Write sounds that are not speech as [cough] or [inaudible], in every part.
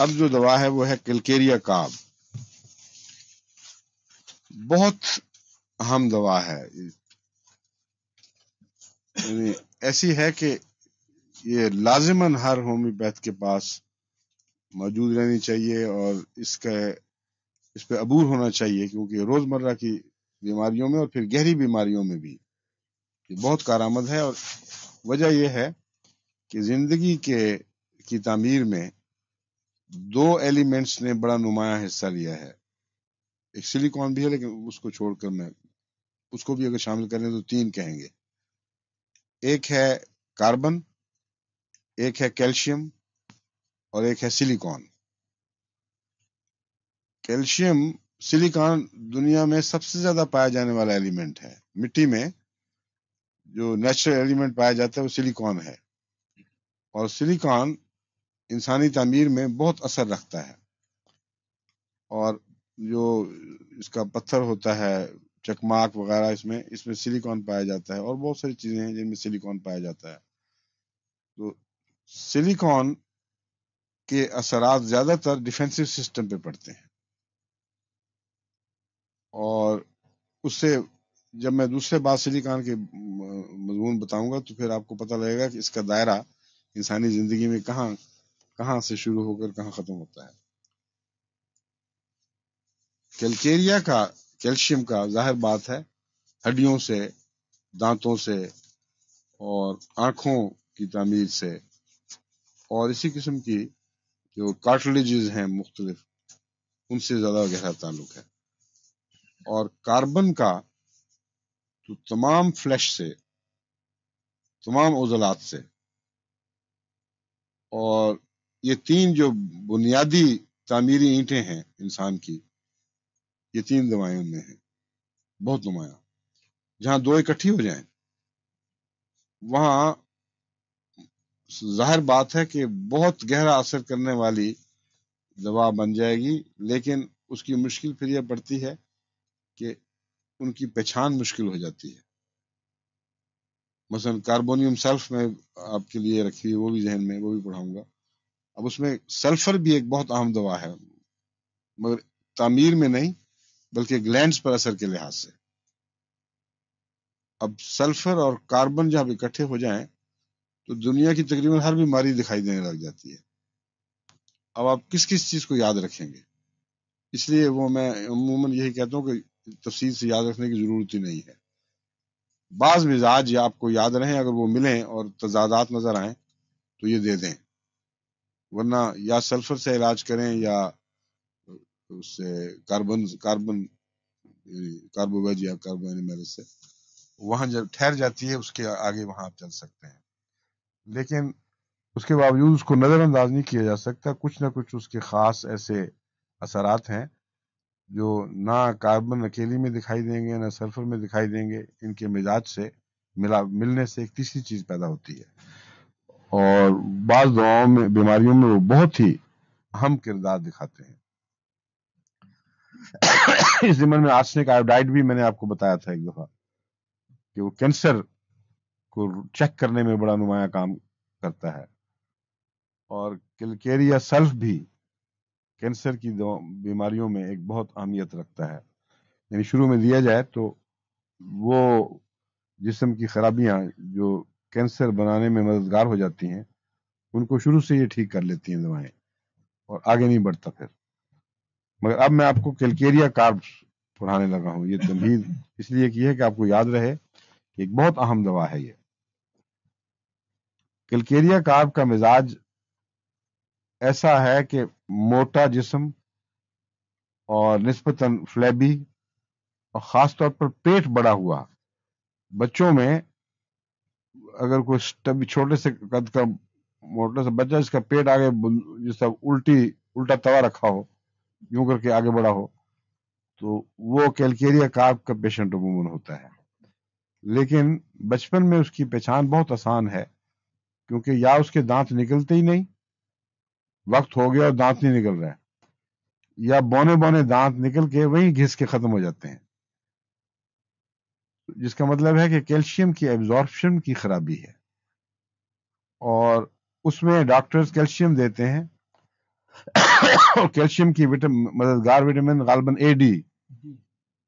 अब जो दवा है वो है किलकेरिया काब बहुत अहम दवा है ऐसी है कि ये लाजिमन हर होम्योपैथ के पास मौजूद रहनी चाहिए और इसका इस पर अबूर होना चाहिए क्योंकि रोज़मर्रा की बीमारियों में और फिर गहरी बीमारियों में भी ये बहुत कारामद है और वजह यह है कि ज़िंदगी के की तमीर में दो एलिमेंट्स ने बड़ा नुमाया हिस्सा लिया है एक सिलिकॉन भी है लेकिन उसको छोड़कर मैं उसको भी अगर शामिल करें तो तीन कहेंगे एक है कार्बन एक है कैल्शियम और एक है सिलिकॉन कैल्शियम सिलिकॉन दुनिया में सबसे ज्यादा पाया जाने वाला एलिमेंट है मिट्टी में जो नेचुरल एलिमेंट पाया जाता है वो सिलिकॉन है और सिलिकॉन इंसानी तमीर में बहुत असर रखता है और जो इसका पत्थर होता है चकमाक वगैरह इसमें इसमें सिलिकॉन पाया जाता है और बहुत सारी चीज़ें हैं जिनमें सिलिकॉन पाया जाता है तो सिलिकॉन के असरात ज़्यादातर डिफेंसिव सिस्टम पे पड़ते हैं और उससे जब मैं दूसरे बात सिलिकॉन के मजमून बताऊंगा तो फिर आपको पता लगेगा कि इसका दायरा इंसानी ज़िंदगी में कहाँ कहां से शुरू होकर कहां खत्म होता है कैलकेरिया का कैल्शियम का जाहिर बात है हड्डियों से दांतों से और आंखों की तमीर से और इसी किस्म की जो कार्टलेजेस हैं मुख्तलिफ उनसे ज़्यादा गहरा ताल्लुक है और कार्बन का तो तमाम फ्लैश से तमाम उजलात से और ये तीन जो बुनियादी तामीरी ईंटें हैं इंसान की ये तीन दवाएं उनमें हैं बहुत नुमाया जहां दो इकट्ठी हो जाए वहां जाहिर बात है कि बहुत गहरा असर करने वाली दवा बन जाएगी लेकिन उसकी मुश्किल फिर यह पड़ती है कि उनकी पहचान मुश्किल हो जाती है मसलन कार्बोनियम सेल्फ में आपके लिए रखी हुई वो भी जहन में वो भी पढ़ाऊंगा अब उसमें सल्फर भी एक बहुत अहम दवा है मगर तामीर में नहीं बल्कि ग्लैंड पर असर के लिहाज से अब सल्फर और कार्बन जब इकट्ठे हो जाएं तो दुनिया की तकरीबन हर बीमारी दिखाई देने लग जाती है अब आप किस किस चीज को याद रखेंगे इसलिए वो मैं अमूमन यही कहता हूं कि तफसील से याद रखने की जरूरत ही नहीं है बाज मिजाज या आपको याद रहें अगर वो मिलें और तजादात नजर आए तो ये दे दें वरना या सल्फर से इलाज करें या उससे कार्बन कार्बन कार्बोवेज या कार्बो एनिमल से वहां जब ठहर जाती है उसके आगे वहां आप चल सकते हैं लेकिन उसके बावजूद उसको नज़रअंदाज नहीं किया जा सकता कुछ ना कुछ उसके ख़ास ऐसे असरात हैं जो ना कार्बन अकेली में दिखाई देंगे ना सल्फर में दिखाई देंगे इनके मिजाज से मिला मिलने से एक तीसरी चीज़ पैदा होती है और बाद दवाओं में बीमारियों में वो बहुत ही अहम किरदार दिखाते हैं [coughs] इस जिम्मन में आर्सेनिक आयोडाइड भी मैंने आपको बताया था एक दफा कि वो कैंसर को चेक करने में बड़ा नुमाया काम करता है और किलकेरिया सल्फ भी कैंसर की बीमारियों में एक बहुत अहमियत रखता है यानी शुरू में दिया जाए तो वो जिसम की खराबियां जो कैंसर बनाने में मददगार हो जाती हैं उनको शुरू से ये ठीक कर लेती हैं दवाएं और आगे नहीं बढ़ता फिर मगर अब मैं आपको कैलकेरिया कार्ब पढ़ाने लगा हूँ ये तमीज [laughs] इसलिए की है कि आपको याद रहे एक बहुत अहम दवा है ये कैलकेरिया कार्ब का मिजाज ऐसा है कि मोटा जिस्म और नस्बता फ्लैबी और ख़ास तौर पर पेट बड़ा हुआ बच्चों में अगर कोई तभी छोटे से कद का मोटे से बच्चा जिसका पेट आगे जिसका उल्टी उल्टा तवा रखा हो यूं करके आगे बढ़ा हो तो वो कैलकेरिया कार्प का पेशेंट अमूमन होता है लेकिन बचपन में उसकी पहचान बहुत आसान है क्योंकि या उसके दांत निकलते ही नहीं वक्त हो गया और दांत नहीं निकल रहे या बौने बौने दांत निकल के वहीं घिस के खत्म हो जाते हैं जिसका मतलब है कि कैल्शियम की एब्जॉर्प्शन की खराबी है और उसमें डॉक्टर्स कैल्शियम देते हैं और कैल्शियम की विटम मददगार विटामिन गालबन ए डी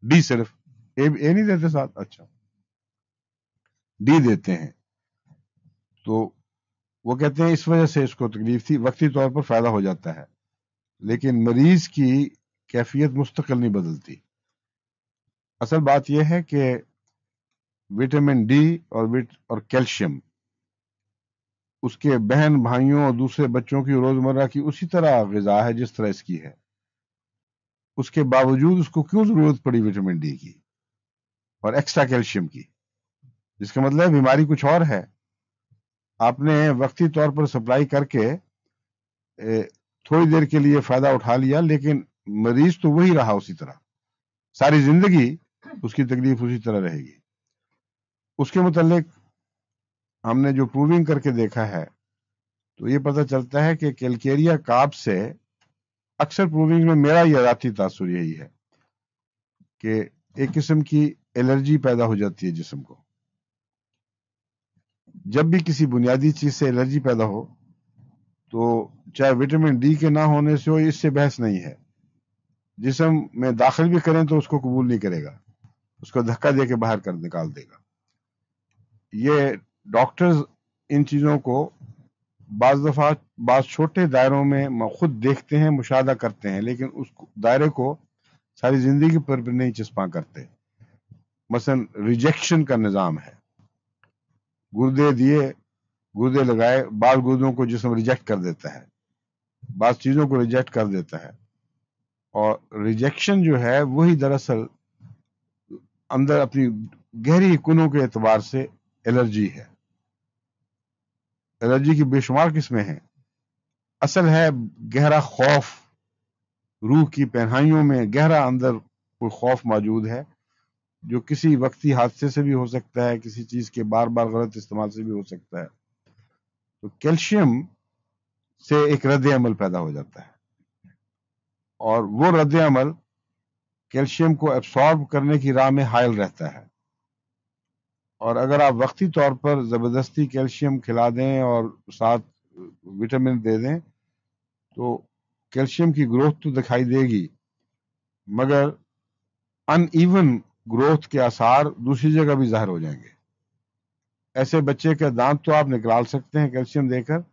डी सिर्फ ए, ए नहीं देते साथ अच्छा डी देते हैं तो वो कहते हैं इस वजह से इसको तकलीफ थी वक्ती तौर पर फायदा हो जाता है लेकिन मरीज की कैफियत मुस्तकिल नहीं बदलती असल बात यह है कि विटामिन डी और विट और कैल्शियम उसके बहन भाइयों और दूसरे बच्चों की रोजमर्रा की उसी तरह गजा है जिस तरह इसकी है उसके बावजूद उसको क्यों जरूरत पड़ी विटामिन डी की और एक्स्ट्रा कैल्शियम की जिसका मतलब बीमारी कुछ और है आपने वक्ती तौर पर सप्लाई करके थोड़ी देर के लिए फायदा उठा लिया लेकिन मरीज तो वही रहा उसी तरह सारी जिंदगी उसकी तकलीफ उसी तरह रहेगी उसके मुतालिक हमने जो प्रूविंग करके देखा है तो ये पता चलता है कि कैलकेरिया काप से अक्सर प्रूविंग में मेरा यह राती तासुर यही है कि एक किस्म की एलर्जी पैदा हो जाती है जिसम को जब भी किसी बुनियादी चीज से एलर्जी पैदा हो तो चाहे विटामिन डी के ना होने से हो इससे बहस नहीं है जिसम में दाखिल भी करें तो उसको कबूल नहीं करेगा उसको धक्का दे के बाहर कर निकाल देगा ये डॉक्टर्स इन चीज़ों को बाज़ दफ़ा बाज छोटे दायरों में खुद देखते हैं मुशाह करते हैं लेकिन उस दायरे को सारी ज़िंदगी पर भी नहीं चस्पा करते मसलन रिजेक्शन का निज़ाम है गुर्दे दिए गुर्दे लगाए बाद गुर्दों को जिसम रिजेक्ट कर देता है बाद चीज़ों को रिजेक्ट कर देता है और रिजेक्शन जो है वही दरअसल अंदर अपनी गहरी कुनों के एतबार से एलर्जी है एलर्जी की बेशुमार किस्में हैं असल है गहरा खौफ रूह की पहनाइयों में गहरा अंदर कोई खौफ मौजूद है जो किसी वक्ती हादसे से भी हो सकता है किसी चीज़ के बार बार गलत इस्तेमाल से भी हो सकता है तो कैल्शियम से एक रद्द अमल पैदा हो जाता है और वो रद्द अमल कैल्शियम को एब्सॉर्ब करने की राह में हायल रहता है और अगर आप वक्ती तौर पर ज़बरदस्ती कैल्शियम खिला दें और साथ विटामिन दे दें तो कैल्शियम की ग्रोथ तो दिखाई देगी मगर अनईवन ग्रोथ के आसार दूसरी जगह भी ज़ाहिर हो जाएंगे ऐसे बच्चे के दांत तो आप निकाल सकते हैं कैल्शियम देकर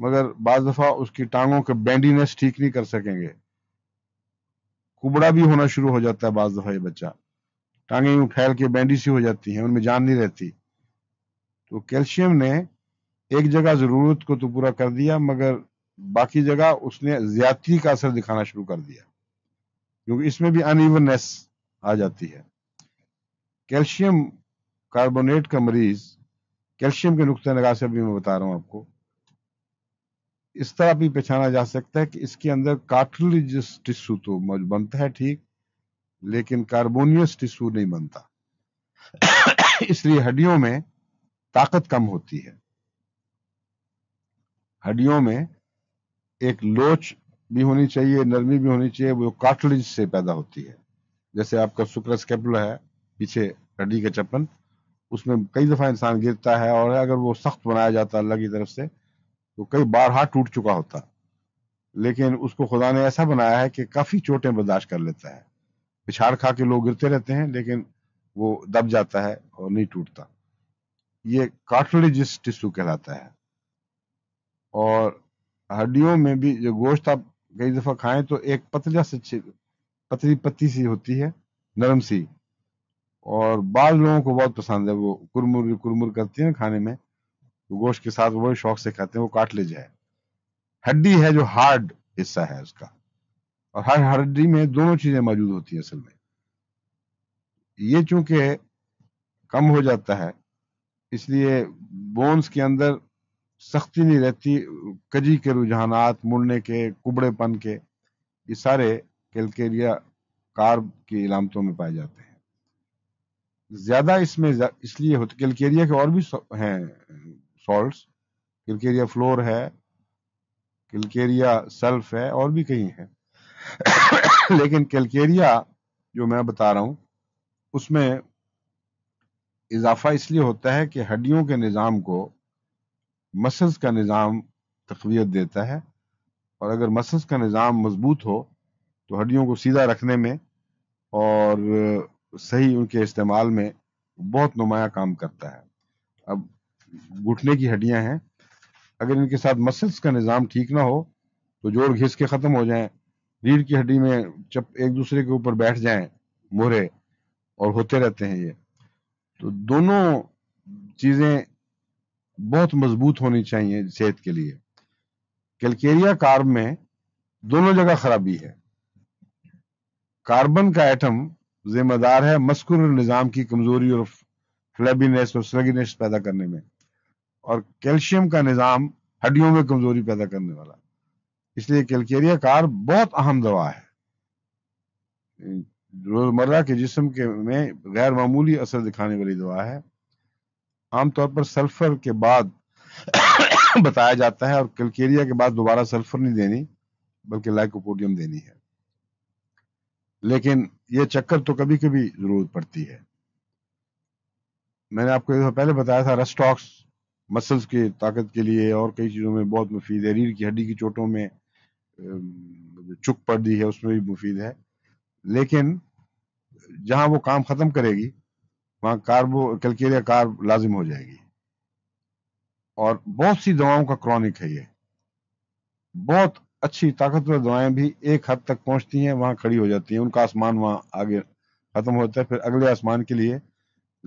मगर बाज दफ़ा उसकी टांगों के बैंडीनेस ठीक नहीं कर सकेंगे कुबड़ा भी होना शुरू हो जाता है बाज दफ़ा ये बच्चा टांगे यूं फैल के बैंडी सी हो जाती है उनमें जान नहीं रहती तो कैल्शियम ने एक जगह ज़रूरत को तो पूरा कर दिया मगर बाकी जगह उसने ज्यादती का असर दिखाना शुरू कर दिया क्योंकि इसमें भी अनइवननेस आ जाती है कैल्शियम कार्बोनेट का मरीज कैल्शियम के नुकसान नगा से अभी मैं बता रहा हूं आपको इस तरह भी पहचाना जा सकता है कि इसके अंदर कार्टिलेजियस टिश्यू तो बनता है ठीक लेकिन कार्बोनियस टिश्यू नहीं बनता इसलिए हड्डियों में ताकत कम होती है हड्डियों में एक लोच भी होनी चाहिए नरमी भी होनी चाहिए वो कार्टिलेज से पैदा होती है जैसे आपका शुक्र स्केपुला है पीछे हड्डी का चप्पन उसमें कई दफा इंसान गिरता है और अगर वो सख्त बनाया जाता अल्लाह की तरफ से तो कई बार हाथ टूट चुका होता लेकिन उसको खुदा ने ऐसा बनाया है कि काफी चोटें बर्दाश्त कर लेता है पिछाड़ खा के लोग गिरते रहते हैं लेकिन वो दब जाता है और नहीं टूटता ये कार्टिलेजिस टिश्यू कहलाता है और हड्डियों में भी जो गोश्त आप कई दफा खाएं तो एक पतला से पतली पत्ती सी होती है नरम सी और बाद लोगों को बहुत पसंद है वो कुरमुर कुरमुर करती है ना खाने में तो गोश्त के साथ वही शौक से खाते हैं वो काट ले जाए हड्डी है जो हार्ड हिस्सा है उसका और हर हड्डी में दोनों चीजें मौजूद होती हैं असल में ये चूंकि कम हो जाता है इसलिए बोन्स के अंदर सख्ती नहीं रहती कजी के रुझानात मुड़ने के कुबड़ेपन के ये सारे कैलकेरिया कार्ब की इलामतों में पाए जाते हैं ज्यादा इसमें इसलिए होते कैलकेरिया के और भी हैं सॉल्ट्स कैलकेरिया फ्लोर है कैलकेरिया सल्फ है और भी कई हैं लेकिन कैलकेरिया जो मैं बता रहा हूं उसमें इजाफा इसलिए होता है कि हड्डियों के निज़ाम को मसल्स का निज़ाम तकवीत देता है और अगर मसल्स का निज़ाम मजबूत हो तो हड्डियों को सीधा रखने में और सही उनके इस्तेमाल में बहुत नुमाया काम करता है अब घुटने की हड्डियां हैं अगर इनके साथ मसल्स का निज़ाम ठीक ना हो तो जोड़ घिस के ख़त्म हो जाएं रीढ़ की हड्डी में जब एक दूसरे के ऊपर बैठ जाएं मोहरे और होते रहते हैं ये तो दोनों चीजें बहुत मजबूत होनी चाहिए सेहत के लिए कैलकेरिया कार्ब में दोनों जगह खराबी है कार्बन का एटम जिम्मेदार है मस्कुलर निज़ाम की कमजोरी और फ्लैबीनेस और स्लगिनेस पैदा करने में और कैल्शियम का निज़ाम हड्डियों में कमजोरी पैदा करने वाला इसलिए कैलकेरिया कार बहुत अहम दवा है रोजमर्रा के जिस्म के में गैर मामूली असर दिखाने वाली दवा है आमतौर पर सल्फर के बाद [coughs] बताया जाता है और कैलकेरिया के बाद दोबारा सल्फर नहीं देनी बल्कि लाइकोपोडियम देनी है लेकिन यह चक्कर तो कभी कभी जरूरत पड़ती है मैंने आपको पहले बताया था रस्टॉक्स मसल्स की ताकत के लिए और कई चीज़ों में बहुत मुफीद है रीढ़ की हड्डी की चोटों में चुक पड़ दी है उसमें भी मुफीद है लेकिन जहां वो काम खत्म करेगी वहां कार्बो कैलकेरिया कार्ब लाजिम हो जाएगी और बहुत सी दवाओं का क्रॉनिक है ये बहुत अच्छी ताकतवर दवाएं भी एक हद तक पहुंचती हैं वहां खड़ी हो जाती हैं उनका आसमान वहां आगे खत्म होता है फिर अगले आसमान के लिए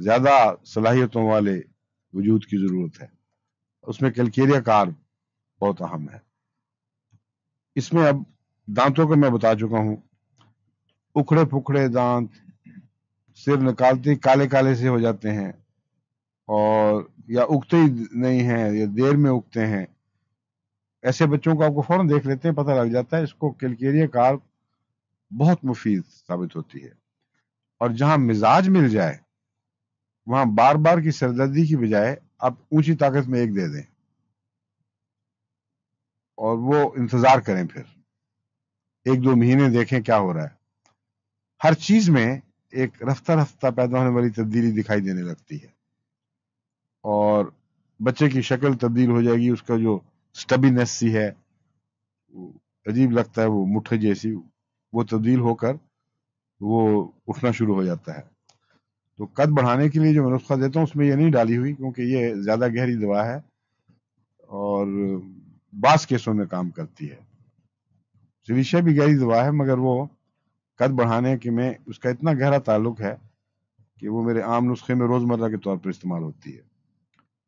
ज्यादा सलाहियतों वाले वजूद की जरूरत है उसमें कैलकेरिया कार्ब बहुत अहम है इसमें अब दांतों को मैं बता चुका हूं उखड़े पुखड़े दांत सिर निकालते ही काले काले से हो जाते हैं और या उगते ही नहीं है या देर में उगते हैं ऐसे बच्चों को आपको फौरन देख लेते हैं पता लग जाता है इसको कैलकेरिया कार बहुत मुफीद साबित होती है और जहां मिजाज मिल जाए वहां बार बार की सरदर्दी की बजाय आप ऊंची ताकत में एक दे दें और वो इंतजार करें फिर एक दो महीने देखें क्या हो रहा है हर चीज में एक रफ्ता रफ्ता पैदा होने वाली तब्दीली दिखाई देने लगती है और बच्चे की शक्ल तब्दील हो जाएगी उसका जो स्टबीनेस सी है अजीब लगता है वो मुठ जैसी वो तब्दील होकर वो उठना शुरू हो जाता है तो कद बढ़ाने के लिए जो मैं नुस्खा देता हूँ उसमें ये नहीं डाली हुई क्योंकि ये ज़्यादा गहरी दवा है और बास केसों में काम करती है विषय भी गहरी दवा है मगर वो कद बढ़ाने के में उसका इतना गहरा ताल्लुक है कि वो मेरे आम नुस्खे में रोज़मर्रा के तौर पर इस्तेमाल होती है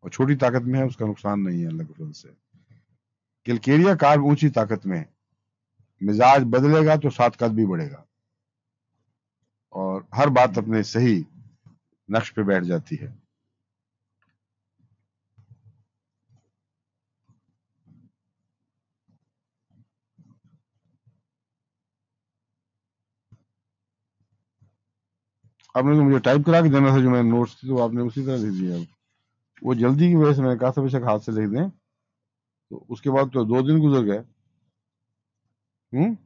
और छोटी ताकत में है उसका नुकसान नहीं है अल्लाह के से किलकेरिया कार्ब ऊंची ताकत में है मिजाज बदलेगा तो सात कद भी बढ़ेगा और हर बात अपने सही नक्श पे बैठ जाती है आपने जो तो मुझे टाइप करा के देना था जो मैंने नोट्स थी तो आपने उसी तरह लिख दिया वो जल्दी की वजह से मैंने कहा था बेशक हाथ से लिख दें तो उसके बाद तो दो दिन गुजर गए हम्म?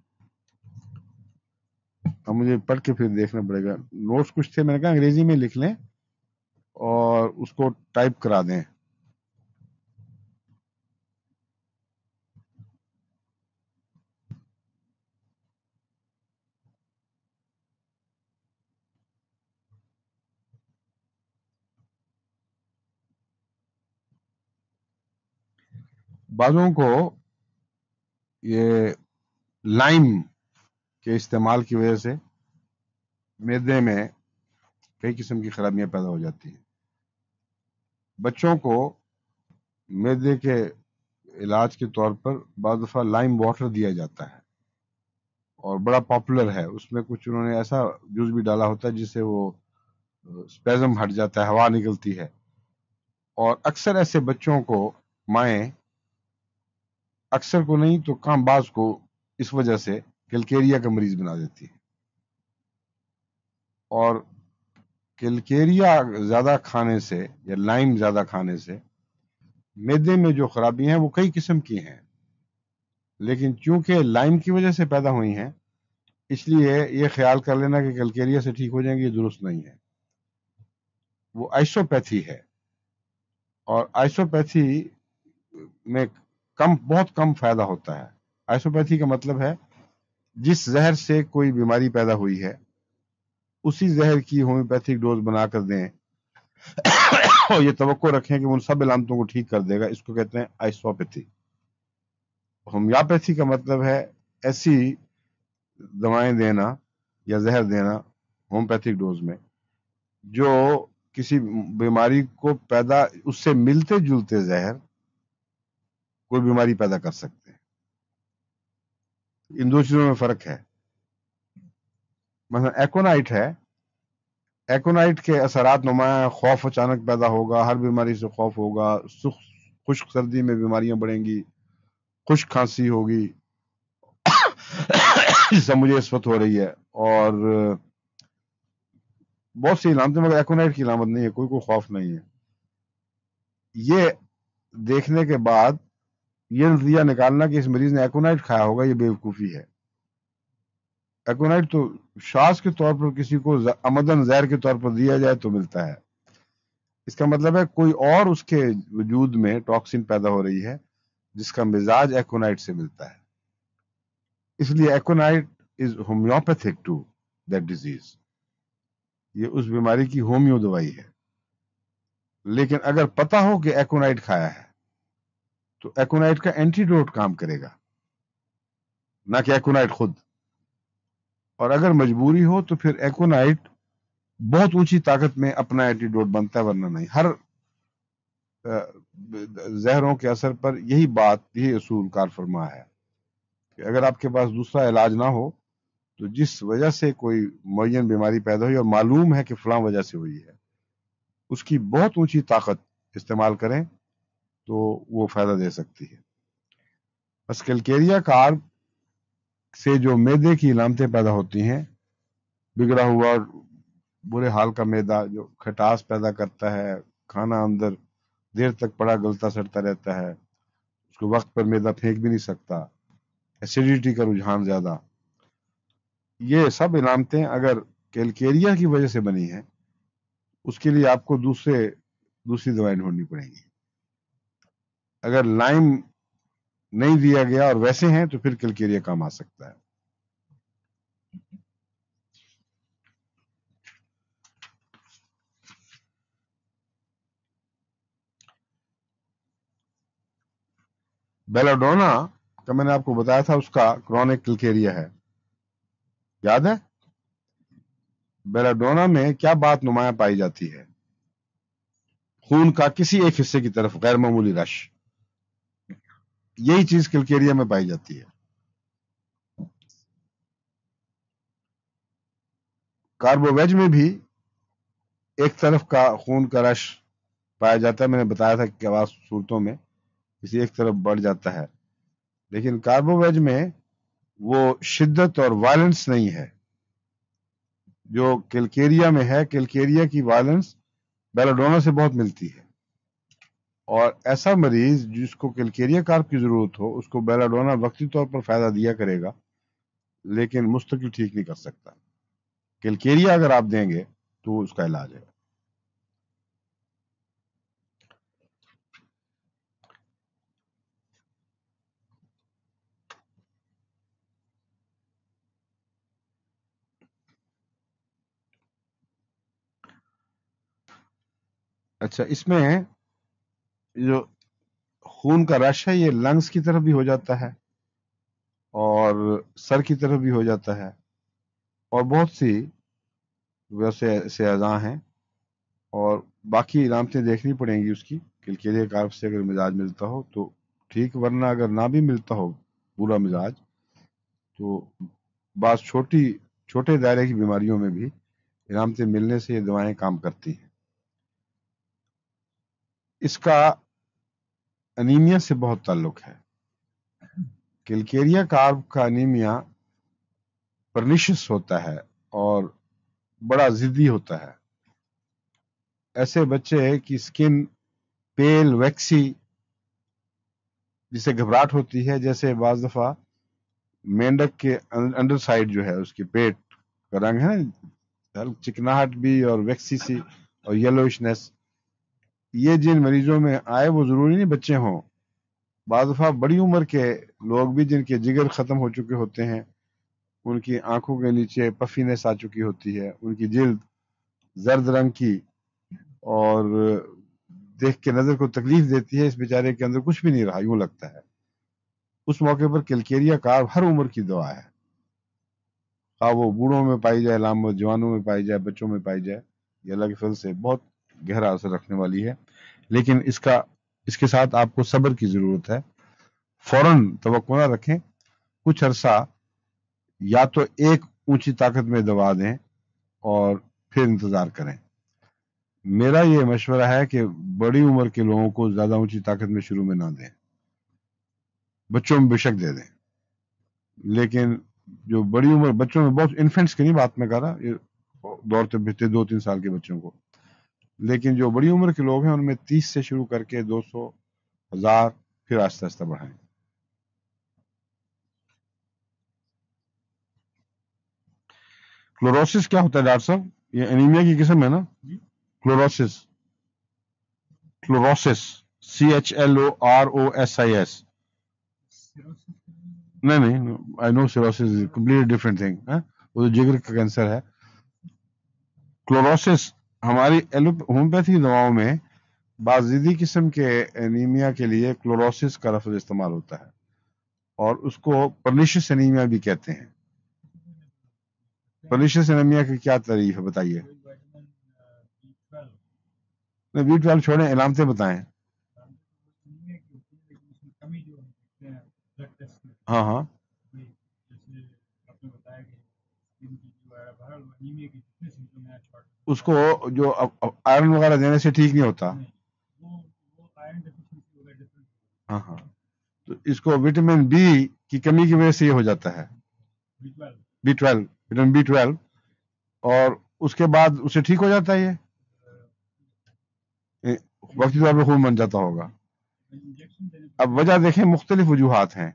अब मुझे पढ़ के फिर देखना पड़ेगा नोट्स कुछ थे मैंने कहा अंग्रेजी में लिख लें और उसको टाइप करा दें बाजों को ये लाइम के इस्तेमाल की वजह से मैदे में कई किस्म की खराबियां पैदा हो जाती हैं बच्चों को मैदे के इलाज के तौर पर बार दफ़ा लाइम वाटर दिया जाता है और बड़ा पॉपुलर है उसमें कुछ उन्होंने ऐसा जूस भी डाला होता है जिससे वो स्पेजम हट जाता है हवा निकलती है और अक्सर ऐसे बच्चों को माएँ अक्सर को नहीं तो काम बाज को इस वजह से कैलकेरिया का मरीज बना देती है और कैलकेरिया ज़्यादा खाने से या लाइम ज़्यादा खाने से मैदे में जो खराबी हैं वो कई किस्म की हैं लेकिन चूंकि लाइम की वजह से पैदा हुई हैं इसलिए ये ख्याल कर लेना कि कैलकेरिया से ठीक हो जाएंगे ये दुरुस्त नहीं है वो आइसोपैथी है और आइसोपैथी में कम बहुत कम फायदा होता है आइसोपैथी का मतलब है जिस जहर से कोई बीमारी पैदा हुई है उसी जहर की होम्योपैथिक डोज बनाकर दें और ये तो रखें कि उन सब इलामतों को ठीक कर देगा इसको कहते हैं आइसोपैथी होम्योपैथी का मतलब है ऐसी दवाएं देना या जहर देना होम्योपैथिक डोज में जो किसी बीमारी को पैदा उससे मिलते जुलते जहर कोई बीमारी पैदा कर सकते हैं इन दो चीजों में फर्क है मतलब एकोनाइट है एकोनाइट के असरात नुमाया खौफ अचानक पैदा होगा हर बीमारी से खौफ होगा सुख खुश्क सर्दी में बीमारियां बढ़ेंगी खुश खांसी होगी जिससे मुझे इस वक्त हो रही है और बहुत सी इलामतें मगर एकोनाइट की इलामत नहीं है कोई कोई खौफ नहीं है ये देखने के बाद ये नतीजा निकालना कि इस मरीज ने एकोनाइट खाया होगा ये बेवकूफ़ी है एकोनाइट तो श्वास के तौर पर किसी को अमदन जहर के तौर पर दिया जाए तो मिलता है इसका मतलब है कोई और उसके वजूद में टॉक्सिन पैदा हो रही है जिसका मिजाज एकोनाइट से मिलता है इसलिए aconite is homeopathic to that disease ये उस बीमारी की होम्यो दवाई है लेकिन अगर पता हो कि एकोनाइट खाया है तो एकोनाइट का एंटीडोट काम करेगा ना कि एकोनाइट खुद और अगर मजबूरी हो तो फिर एकोनाइट बहुत ऊंची ताकत में अपना एंटीडोट बनता है वरना नहीं हर जहरों के असर पर यही बात यही असूल कार फरमा है कि अगर आपके पास दूसरा इलाज ना हो तो जिस वजह से कोई मुन बीमारी पैदा हुई और मालूम है कि फलां वजह से हुई है उसकी बहुत ऊंची ताकत इस्तेमाल करें तो वो फायदा दे सकती है बस कैलकेरिया से जो मैदे की इलामतें पैदा होती हैं बिगड़ा हुआ बुरे हाल का मैदा जो खटास पैदा करता है खाना अंदर देर तक पड़ा गलता सड़ता रहता है उसको वक्त पर मैदा फेंक भी नहीं सकता एसिडिटी का रुझान ज़्यादा ये सब इलामतें अगर कैलकेरिया की वजह से बनी है उसके लिए आपको दूसरे दूसरी दवाई ढूंढनी पड़ेगी अगर लाइम नहीं दिया गया और वैसे हैं तो फिर कलकेरिया काम आ सकता है बेलाडोना का मैंने आपको बताया था उसका क्रॉनिक कलकेरिया है याद है बेलाडोना में क्या बात नुमाया पाई जाती है खून का किसी एक हिस्से की तरफ गैर मामूली रश यही चीज कलकेरिया में पाई जाती है कार्बोवेज में भी एक तरफ का खून का रश पाया जाता है मैंने बताया था कि कबाज सूरतों में किसी एक तरफ बढ़ जाता है लेकिन कार्बोवेज में वो शिद्दत और वायलेंस नहीं है जो किलकेरिया में है किलकेरिया की वायलेंस बेलाडोना से बहुत मिलती है और ऐसा मरीज जिसको कैलकेरिया कार्प की जरूरत हो उसको बेलाडोना वक्ती तौर पर फायदा दिया करेगा लेकिन मुस्तकिल ठीक नहीं कर सकता कैलकेरिया अगर आप देंगे तो उसका इलाज है अच्छा इसमें जो खून का रश है ये लंग्स की तरफ भी हो जाता है और सर की तरफ भी हो जाता है और बहुत सी वैसे ऐसे अज़ा हैं और बाकी इलामतें देखनी पड़ेंगी उसकी किलकेले कार्फ से अगर मिजाज मिलता हो तो ठीक वरना अगर ना भी मिलता हो पूरा मिजाज तो बात छोटी छोटे दायरे की बीमारियों में भी इनामतें मिलने से ये दवाएं काम करती हैं इसका अनीमिया से बहुत ताल्लुक है किलकेरिया कार्ब का अनीमिया परनिशियस होता है और बड़ा जिद्दी होता है ऐसे बच्चे की स्किन पेल वैक्सी जिसे घबराहट होती है जैसे बाज दफा मेंढक के अं-, अंडर साइड जो है उसके पेट का रंग है चिकनाहट भी और वैक्सी सी और येलोइशनेस ये जिन मरीजों में आए वो ज़रूरी नहीं बच्चे हों बाद बड़ी उम्र के लोग भी जिनके जिगर ख़त्म हो चुके होते हैं उनकी आंखों के नीचे पफीनेस आ चुकी होती है उनकी जिल्द जर्द रंग की और देख के नज़र को तकलीफ देती है इस बेचारे के अंदर कुछ भी नहीं रहा यूं लगता है उस मौके पर किलकेरिया कार हर उम्र की दवा है खा वो बूढ़ों में पाई जाए लाम जवानों में पाई जाए बच्चों में पाई जाए ये अलग फिल फल से बहुत गहरा असर रखने वाली है लेकिन इसका इसके साथ आपको सब्र की जरूरत है फौरन तो ना रखें कुछ अरसा या तो एक ऊंची ताकत में दबा दें और फिर इंतजार करें मेरा ये मशवरा है कि बड़ी उम्र के लोगों को ज्यादा ऊंची ताकत में शुरू में ना दें बच्चों में बेशक दे दें लेकिन जो बड़ी उम्र बच्चों में बहुत इन्फेंट्स की नहीं बात में कर रहा दौड़ते फिरते दो तीन साल के बच्चों को लेकिन जो बड़ी उम्र के लोग हैं उनमें तीस से शुरू करके दो सौ हजार फिर आस्ते आस्ते बढ़ाएंगे क्लोरोसिस क्या होता है डॉक्टर साहब ये एनीमिया की किस्म है ना chlorosis chlorosis C H L O R O S I S नहीं नहीं I know cirrhosis completely different thing वो तो जिगर का कैंसर है क्लोरोसिस हमारी होम्योपैथी दवाओं में बाजिदी किस्म के एनीमिया के लिए क्लोरोसिस का लफ्ज इस्तेमाल होता है और उसको परनिशियस एनीमिया भी कहते हैं पर्निशस एनीमिया की क्या तारीफ है बताइए बी ट्वेल्व छोड़े इलामते बताएं हाँ हाँ उसको जो आयरन वगैरह देने से ठीक नहीं होता हाँ हाँ तो इसको विटामिन बी की कमी की वजह से ये हो जाता है B twelve vitamin B twelve और उसके बाद उसे ठीक हो जाता है ये वक्ती तौर पर खून बन जाता होगा अब वजह देखें मुख्तलिफ वजूहत हैं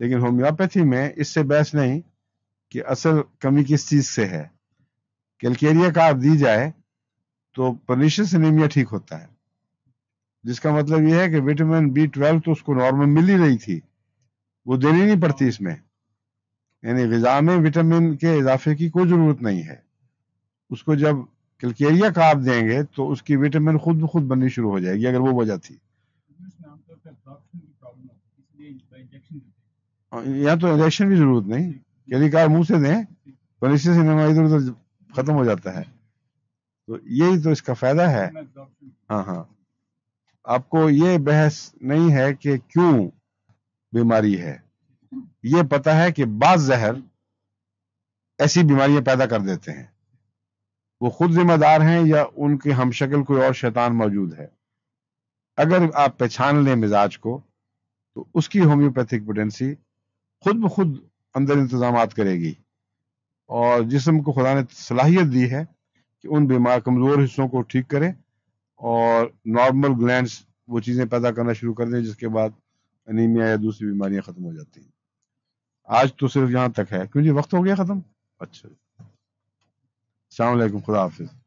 लेकिन होम्योपैथी में इससे बहस नहीं कि असल कमी किस चीज़ से है कैलकेरिया का आप दी जाए तो पर्निशियस एनीमिया ठीक होता है जिसका मतलब यह है कि विटामिन बी ट्वेल्व तो उसको नॉर्मल मिल ही रही थी वो देनी नहीं पड़ती इसमें यानी गजा में विटामिन के इजाफे की कोई ज़रूरत नहीं है उसको जब कलकेरिया का आप देंगे तो उसकी विटामिन खुद ब खुद बननी शुरू हो जाएगी अगर वो वजह थी यहाँ तो इंजेक्शन की जरूरत नहीं यदि कार मुंह से दें पर इससे इधर उधर खत्म हो जाता है तो यही तो इसका फायदा है हाँ हाँ आपको ये बहस नहीं है कि क्यों बीमारी है ये पता है कि बाज जहर ऐसी बीमारियां पैदा कर देते हैं वो खुद जिम्मेदार हैं या उनके हमशक्ल कोई और शैतान मौजूद है अगर आप पहचान लें मिजाज को तो उसकी होम्योपैथिक पोटेंसी खुद ब खुद अंदर इंतजाम करेगी और जिसम को खुदा ने सलाहियत दी है कि उन बीमार कमज़ोर हिस्सों को ठीक करें और नॉर्मल ग्लैंड वो चीज़ें पैदा करना शुरू कर दें जिसके बाद अनीमिया या दूसरी बीमारियां ख़त्म हो जाती हैं आज तो सिर्फ यहां तक है क्योंकि वक्त हो गया ख़त्म अच्छा अलैक्म खुदा हाफिज़